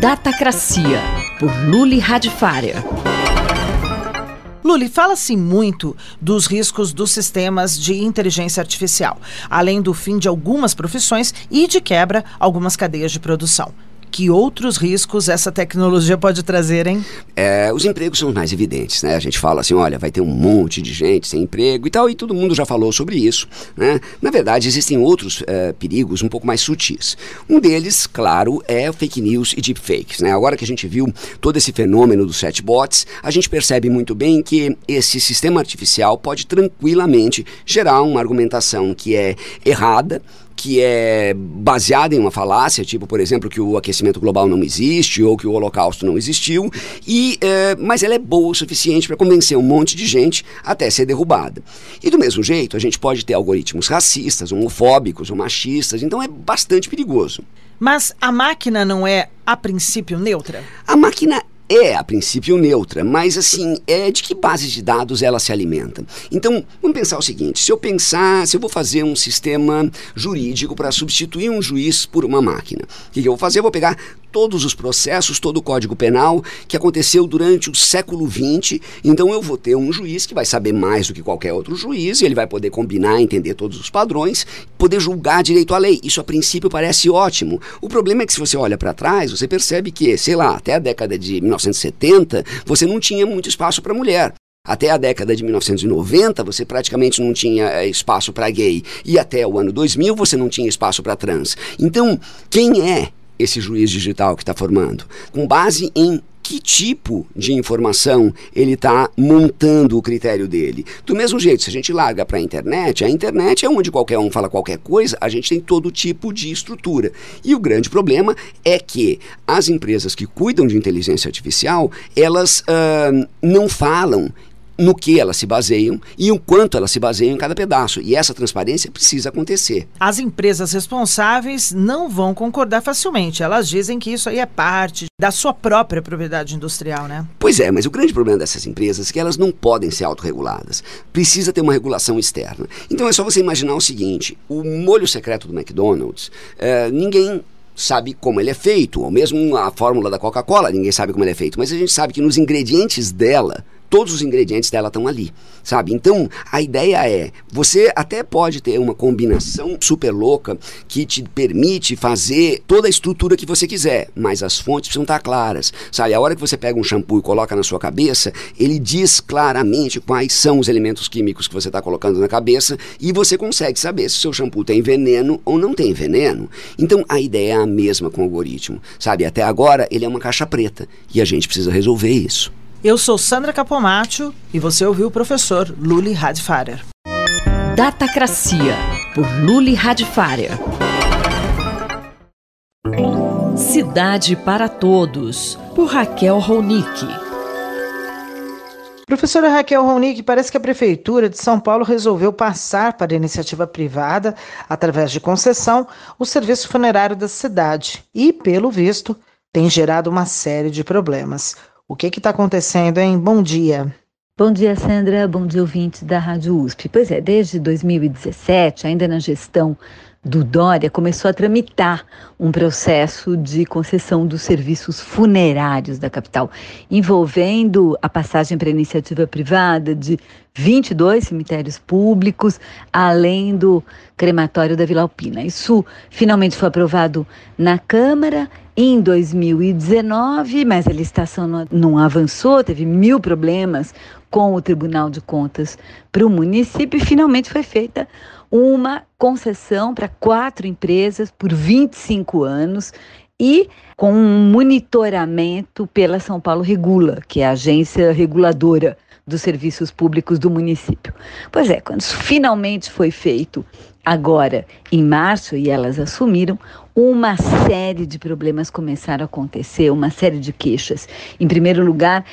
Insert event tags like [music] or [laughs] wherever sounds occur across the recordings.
Datacracia, por Luli Radifária. Luli, fala-se muito dos riscos dos sistemas de inteligência artificial, além do fim de algumas profissões e, de quebra, algumas cadeias de produção. Que outros riscos essa tecnologia pode trazer, hein? É, os empregos são os mais evidentes, né? A gente fala assim, olha, vai ter um monte de gente sem emprego e tal, e todo mundo já falou sobre isso, né? Na verdade, existem outros é, perigos um pouco mais sutis. Um deles, claro, é fake news e deepfakes, né? Agora que a gente viu todo esse fenômeno dos chatbots, a gente percebe muito bem que esse sistema artificial pode tranquilamente gerar uma argumentação que é errada, que é baseada em uma falácia, tipo, por exemplo, que o aquecimento global não existe ou que o Holocausto não existiu, e, é, mas ela é boa o suficiente para convencer um monte de gente até ser derrubada. E do mesmo jeito, a gente pode ter algoritmos racistas, homofóbicos ou machistas, então é bastante perigoso. Mas a máquina não é, a princípio, neutra? A máquina é, a princípio, neutra, mas assim, é de que base de dados ela se alimenta? Então, vamos pensar o seguinte: se eu pensar, se eu vou fazer um sistema jurídico para substituir um juiz por uma máquina, o que eu vou fazer? Eu vou pegar todos os processos, todo o Código Penal que aconteceu durante o século XX. Então eu vou ter um juiz que vai saber mais do que qualquer outro juiz, e ele vai poder combinar, entender todos os padrões, poder julgar direito à lei. Isso a princípio parece ótimo. O problema é que se você olha para trás, você percebe que, sei lá, até a década de 1970, você não tinha muito espaço para mulher. Até a década de 1990, você praticamente não tinha eh, espaço para gay. E até o ano 2000, você não tinha espaço para trans. Então, quem é esse juiz digital que está formando? Com base em que tipo de informação ele está montando o critério dele. Do mesmo jeito, se a gente larga para a internet, a internet é onde qualquer um fala qualquer coisa, a gente tem todo tipo de estrutura. E o grande problema é que as empresas que cuidam de inteligência artificial, elas uh, não falam no que elas se baseiam e o quanto elas se baseiam em cada pedaço. E essa transparência precisa acontecer. As empresas responsáveis não vão concordar facilmente. Elas dizem que isso aí é parte da sua própria propriedade industrial, né? Pois é, mas o grande problema dessas empresas é que elas não podem ser autorreguladas. Precisa ter uma regulação externa. Então é só você imaginar o seguinte: o molho secreto do McDonald's, é, ninguém sabe como ele é feito, ou mesmo a fórmula da Coca-Cola, ninguém sabe como ele é feito, mas a gente sabe que nos ingredientes dela todos os ingredientes dela estão ali, sabe? Então, a ideia é, você até pode ter uma combinação super louca que te permite fazer toda a estrutura que você quiser, mas as fontes precisam estar claras, sabe? A hora que você pega um shampoo e coloca na sua cabeça, ele diz claramente quais são os elementos químicos que você está colocando na cabeça e você consegue saber se o seu shampoo tem veneno ou não tem veneno. Então, a ideia é a mesma com o algoritmo, sabe? Até agora, ele é uma caixa preta e a gente precisa resolver isso. Eu sou Sandra Capomatto e você ouviu o professor Luli Radfarer. Datacracia, por Luli Radfarer. Cidade para Todos, por Raquel Ronick. Professora Raquel Ronick, parece que a Prefeitura de São Paulo resolveu passar para a iniciativa privada, através de concessão, o serviço funerário da cidade e, pelo visto, tem gerado uma série de problemas. O que está acontecendo, hein? Bom dia. Bom dia, Sandra. Bom dia, ouvintes da Rádio USP. Pois é, desde 2017, ainda na gestão do Dória começou a tramitar um processo de concessão dos serviços funerários da capital, envolvendo a passagem para iniciativa privada de 22 cemitérios públicos, além do crematório da Vila Alpina. Isso finalmente foi aprovado na Câmara em 2019, mas a licitação não avançou, teve mil problemas com o Tribunal de Contas para o município e finalmente foi feita uma concessão para quatro empresas por 25 anos e com um monitoramento pela São Paulo Regula, que é a agência reguladora dos serviços públicos do município. Pois é, quando finalmente foi feito agora em março e elas assumiram, uma série de problemas começaram a acontecer, uma série de queixas. Em primeiro lugar,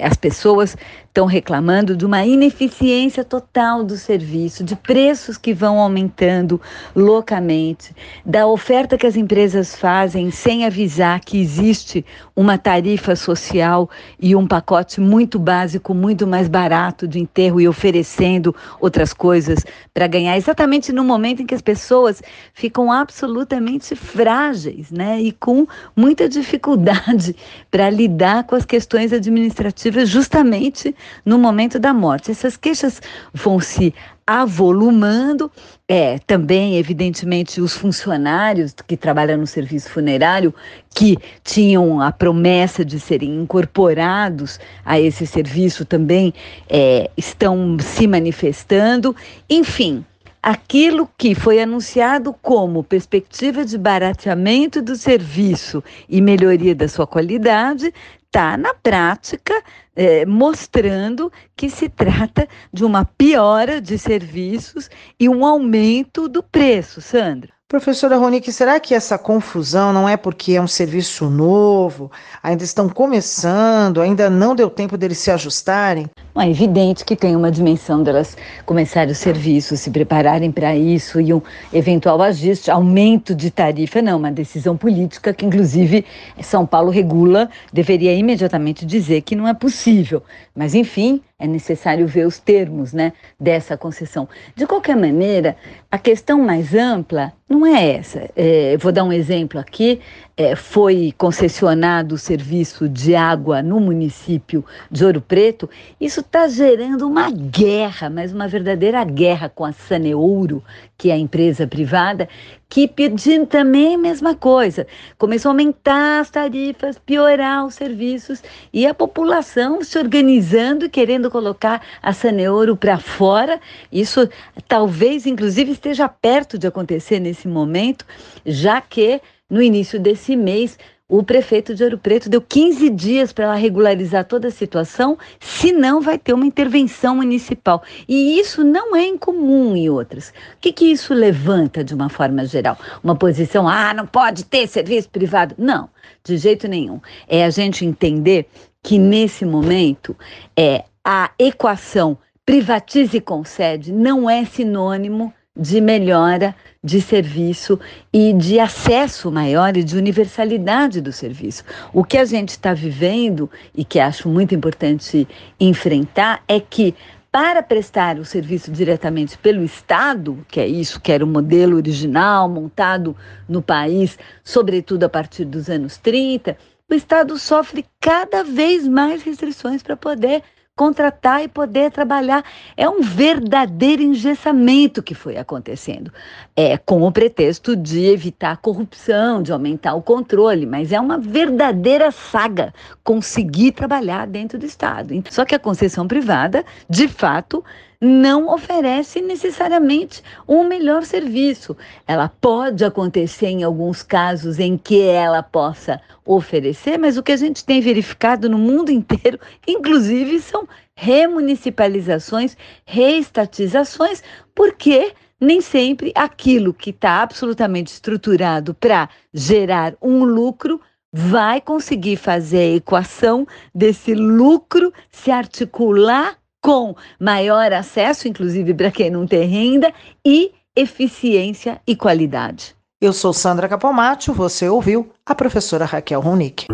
as pessoas estão reclamando de uma ineficiência total do serviço, de preços que vão aumentando loucamente, da oferta que as empresas fazem sem avisar que existe uma tarifa social e um pacote muito básico, muito mais barato de enterro e oferecendo outras coisas para ganhar, exatamente no momento em que as pessoas ficam absolutamente frágeis, né? E com muita dificuldade [laughs] para lidar com as questões administrativas, justamente no momento da morte. Essas queixas vão se avolumando, é, também, evidentemente, os funcionários que trabalham no serviço funerário, que tinham a promessa de serem incorporados a esse serviço, também é, estão se manifestando. Enfim, aquilo que foi anunciado como perspectiva de barateamento do serviço e melhoria da sua qualidade está, na prática, é, mostrando que se trata de uma piora de serviços e um aumento do preço, Sandro. Professora Ronique, será que essa confusão não é porque é um serviço novo, ainda estão começando, ainda não deu tempo deles se ajustarem? É evidente que tem uma dimensão delas começarem o serviço, se prepararem para isso e um eventual ajuste, aumento de tarifa, não, uma decisão política que, inclusive, São Paulo regula, deveria imediatamente dizer que não é possível. Mas, enfim, é necessário ver os termos né, dessa concessão. De qualquer maneira, a questão mais ampla não é essa. É, vou dar um exemplo aqui. É, foi concessionado o serviço de água no município de Ouro Preto. Isso está gerando uma guerra, mas uma verdadeira guerra com a Saneouro, que é a empresa privada, que pedindo também a mesma coisa. Começou a aumentar as tarifas, piorar os serviços e a população se organizando, querendo colocar a Saneouro para fora. Isso talvez, inclusive, esteja perto de acontecer nesse momento, já que no início desse mês o prefeito de Ouro Preto deu 15 dias para ela regularizar toda a situação, senão vai ter uma intervenção municipal. E isso não é incomum em outras. O que, que isso levanta de uma forma geral? Uma posição, ah, não pode ter serviço privado. Não, de jeito nenhum. É a gente entender que nesse momento é a equação privatize e concede não é sinônimo de melhora de serviço e de acesso maior e de universalidade do serviço. O que a gente está vivendo e que acho muito importante enfrentar é que para prestar o serviço diretamente pelo Estado, que é isso, que era o modelo original montado no país, sobretudo a partir dos anos 30, o Estado sofre cada vez mais restrições para poder contratar e poder trabalhar. É um verdadeiro engessamento que foi acontecendo, é, com o pretexto de evitar a corrupção, de aumentar o controle, mas é uma verdadeira saga conseguir trabalhar dentro do Estado. Então, só que a concessão privada, de fato, não oferece necessariamente um melhor serviço. Ela pode acontecer em alguns casos em que ela possa oferecer, mas o que a gente tem verificado no mundo [laughs] inteiro, inclusive, são remunicipalizações, reestatizações, porque nem sempre aquilo que está absolutamente estruturado para gerar um lucro vai conseguir fazer a equação desse lucro se articular com maior acesso, inclusive para quem não tem renda, e eficiência e qualidade. Eu sou Sandra Capomatti. você ouviu a professora Raquel Ronick.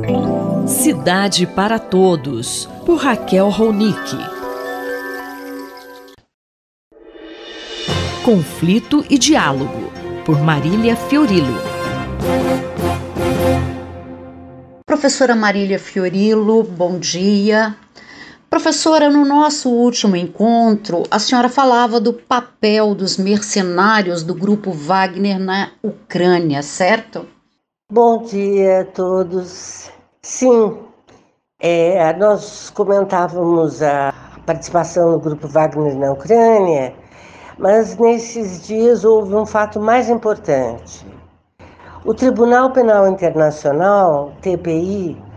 Cidade para Todos, por Raquel Ronick. Conflito e Diálogo, por Marília Fiorilo. Professora Marília Fiorilo, bom dia. Professora, no nosso último encontro, a senhora falava do papel dos mercenários do grupo Wagner na Ucrânia, certo? Bom dia a todos. Sim, é, nós comentávamos a participação do grupo Wagner na Ucrânia, mas nesses dias houve um fato mais importante. O Tribunal Penal Internacional, TPI,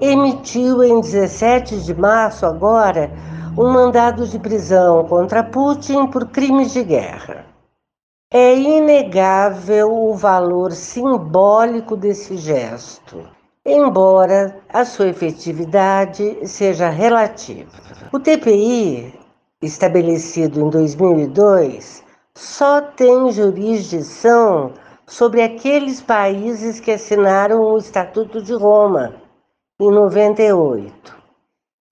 emitiu em 17 de março agora um mandado de prisão contra Putin por crimes de guerra. É inegável o valor simbólico desse gesto, embora a sua efetividade seja relativa. O TPI, estabelecido em 2002, só tem jurisdição sobre aqueles países que assinaram o Estatuto de Roma, em 98.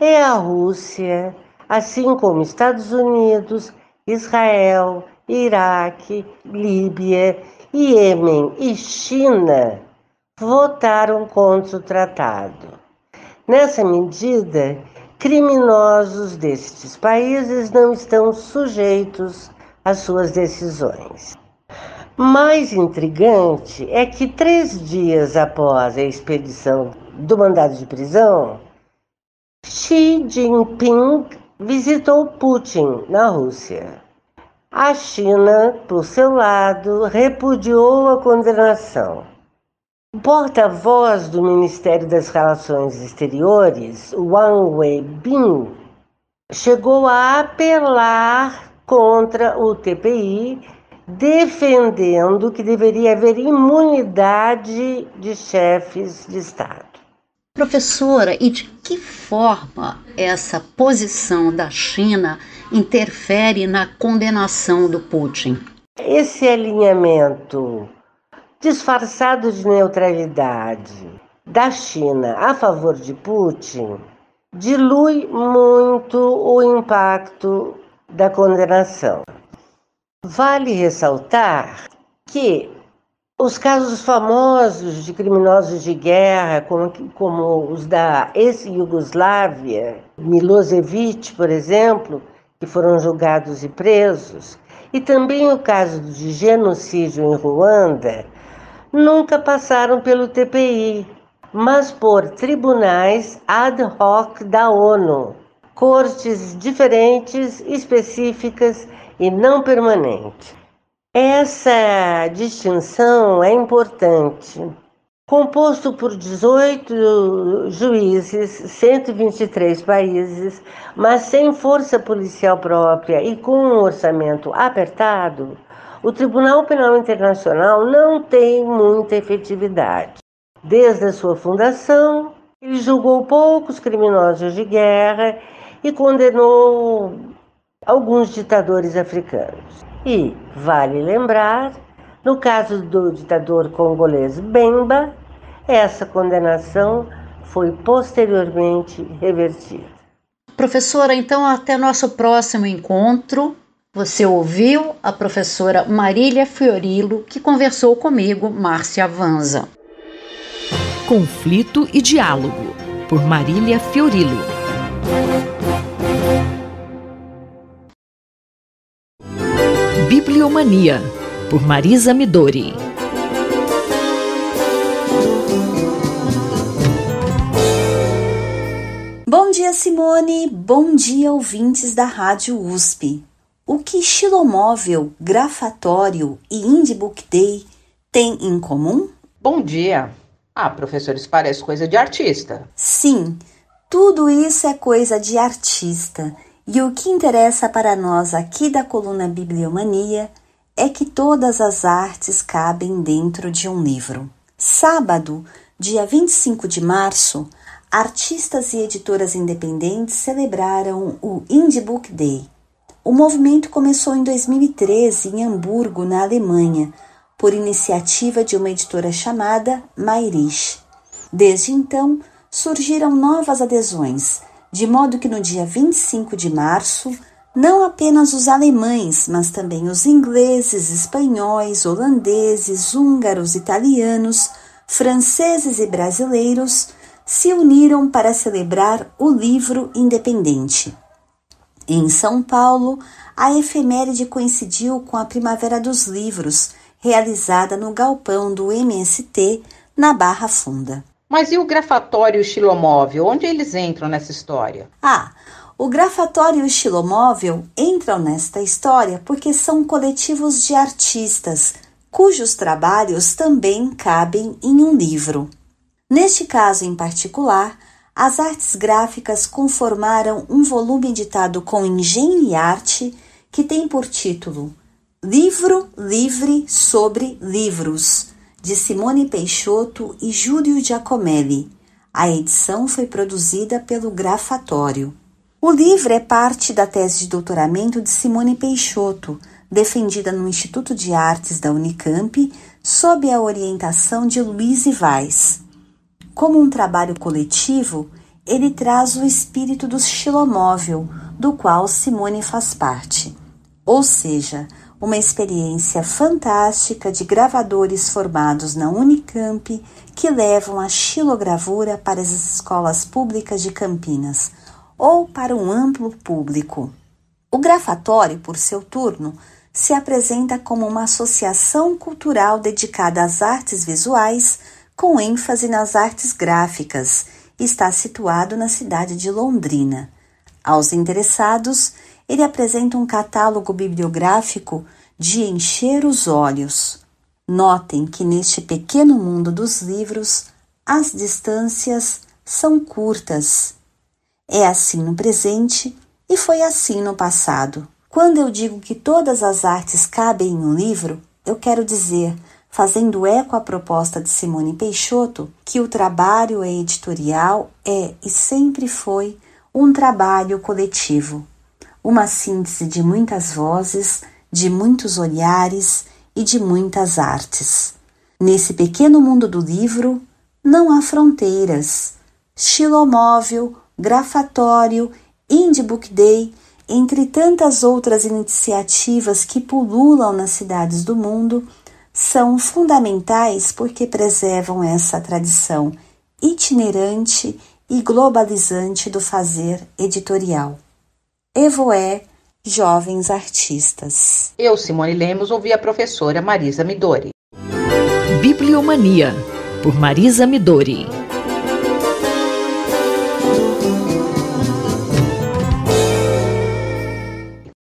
É a Rússia, assim como Estados Unidos, Israel, Iraque, Líbia, Iêmen e China votaram contra o tratado. Nessa medida, criminosos destes países não estão sujeitos às suas decisões. Mais intrigante é que três dias após a expedição do mandado de prisão, Xi Jinping visitou Putin na Rússia. A China, por seu lado, repudiou a condenação. O porta-voz do Ministério das Relações Exteriores, Wang Weibin, chegou a apelar contra o TPI, defendendo que deveria haver imunidade de chefes de Estado. Professora, e de que forma essa posição da China interfere na condenação do Putin? Esse alinhamento disfarçado de neutralidade da China a favor de Putin dilui muito o impacto da condenação. Vale ressaltar que os casos famosos de criminosos de guerra, como, como os da ex-Yugoslávia, Milosevic, por exemplo, que foram julgados e presos, e também o caso de genocídio em Ruanda, nunca passaram pelo TPI, mas por tribunais ad hoc da ONU, cortes diferentes, específicas e não permanentes. Essa distinção é importante. Composto por 18 juízes, 123 países, mas sem força policial própria e com um orçamento apertado, o Tribunal Penal Internacional não tem muita efetividade. Desde a sua fundação, ele julgou poucos criminosos de guerra e condenou alguns ditadores africanos. E, vale lembrar, no caso do ditador congolês Bemba, essa condenação foi posteriormente revertida. Professora, então até nosso próximo encontro. Você ouviu a professora Marília Fiorilo, que conversou comigo, Márcia Vanza. Conflito e Diálogo, por Marília Fiorilo. Bibliomania, por Marisa Midori. Bom dia, Simone. Bom dia, ouvintes da Rádio USP. O que Xilomóvel, Grafatório e Indie Book Day têm em comum? Bom dia. Ah, professor, isso parece coisa de artista. Sim, tudo isso é coisa de artista. E o que interessa para nós aqui da coluna Bibliomania é que todas as artes cabem dentro de um livro. Sábado, dia 25 de março, artistas e editoras independentes celebraram o Indie Book Day. O movimento começou em 2013 em Hamburgo, na Alemanha, por iniciativa de uma editora chamada Mayrisch. Desde então, surgiram novas adesões de modo que no dia 25 de março, não apenas os alemães, mas também os ingleses, espanhóis, holandeses, húngaros, italianos, franceses e brasileiros se uniram para celebrar o livro independente. Em São Paulo, a efeméride coincidiu com a Primavera dos Livros, realizada no galpão do MST, na Barra Funda. Mas e o grafatório e o xilomóvel? Onde eles entram nessa história? Ah, o grafatório e o xilomóvel entram nesta história porque são coletivos de artistas cujos trabalhos também cabem em um livro. Neste caso em particular, as artes gráficas conformaram um volume editado com engenho e arte que tem por título Livro Livre sobre Livros de Simone Peixoto e Júlio Giacomelli. A edição foi produzida pelo Grafatório. O livro é parte da tese de doutoramento de Simone Peixoto, defendida no Instituto de Artes da Unicamp, sob a orientação de Luiz Ivais. Como um trabalho coletivo, ele traz o espírito do xilomóvel, do qual Simone faz parte. Ou seja, uma experiência fantástica de gravadores formados na Unicamp que levam a xilogravura para as escolas públicas de Campinas ou para um amplo público. O Grafatório, por seu turno, se apresenta como uma associação cultural dedicada às artes visuais, com ênfase nas artes gráficas, e está situado na cidade de Londrina. Aos interessados, ele apresenta um catálogo bibliográfico de encher os olhos. Notem que neste pequeno mundo dos livros, as distâncias são curtas. É assim no presente e foi assim no passado. Quando eu digo que todas as artes cabem em um livro, eu quero dizer, fazendo eco à proposta de Simone Peixoto, que o trabalho editorial é e sempre foi um trabalho coletivo uma síntese de muitas vozes, de muitos olhares e de muitas artes. Nesse pequeno mundo do livro, não há fronteiras. Xilomóvel, grafatório, Indie Book Day, entre tantas outras iniciativas que pululam nas cidades do mundo, são fundamentais porque preservam essa tradição itinerante e globalizante do fazer editorial. Evoé Jovens Artistas. Eu, Simone Lemos, ouvi a professora Marisa Midori. Bibliomania, por Marisa Midori.